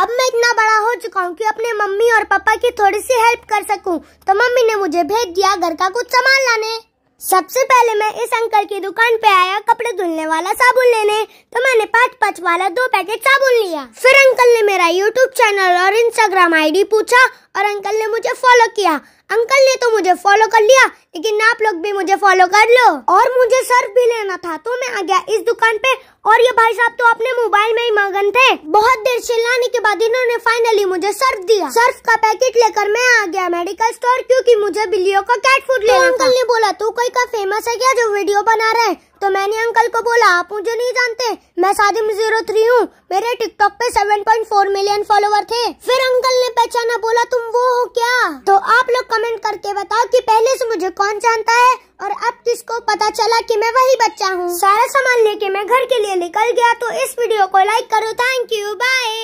अब मैं इतना बड़ा हो चुका हूँ कि अपने मम्मी और पापा की थोड़ी सी हेल्प कर सकूं, तो मम्मी ने मुझे भेज दिया घर का कुछ सामान लाने सबसे पहले मैं इस अंकल की दुकान पे आया कपड़े धुलने वाला साबुन लेने तो मैंने पाँच पाँच वाला दो पैकेट साबुन लिया फिर अंकल ने मेरा यूट्यूब चैनल और इंस्टाग्राम आईडी पूछा और अंकल ने मुझे फॉलो किया अंकल ने तो मुझे फॉलो कर लिया लेकिन आप लोग भी मुझे फॉलो कर लो और मुझे सर्फ भी लेना था तो मैं आ गया इस दुकान पे और ये भाई साहब तो अपने मोबाइल में ही मगन थे बहुत देर चिल्लाने के बाद इन्होंने फाइनली मुझे सर्फ दिया सर्फ का पैकेट लेकर मैं आ गया मेडिकल स्टोर क्यूँकी मुझे बिल्लियों का कैट फूड लिया तो अंकल ने बोला तू कोई का फेमस है क्या जो वीडियो बना रहे तो मैंने अंकल को बोला आप मुझे नहीं जानते मैं सादिम जीरो थ्री हूँ मेरे टिकटॉक पे फोर मिलियन फॉलोवर थे फिर अंकल ने पहचान लोग कमेंट करके बताओ कि पहले से मुझे कौन जानता है और अब किसको पता चला कि मैं वही बच्चा हूँ सारा सामान लेके मैं घर के लिए निकल गया तो इस वीडियो को लाइक करो थैंक यू बाय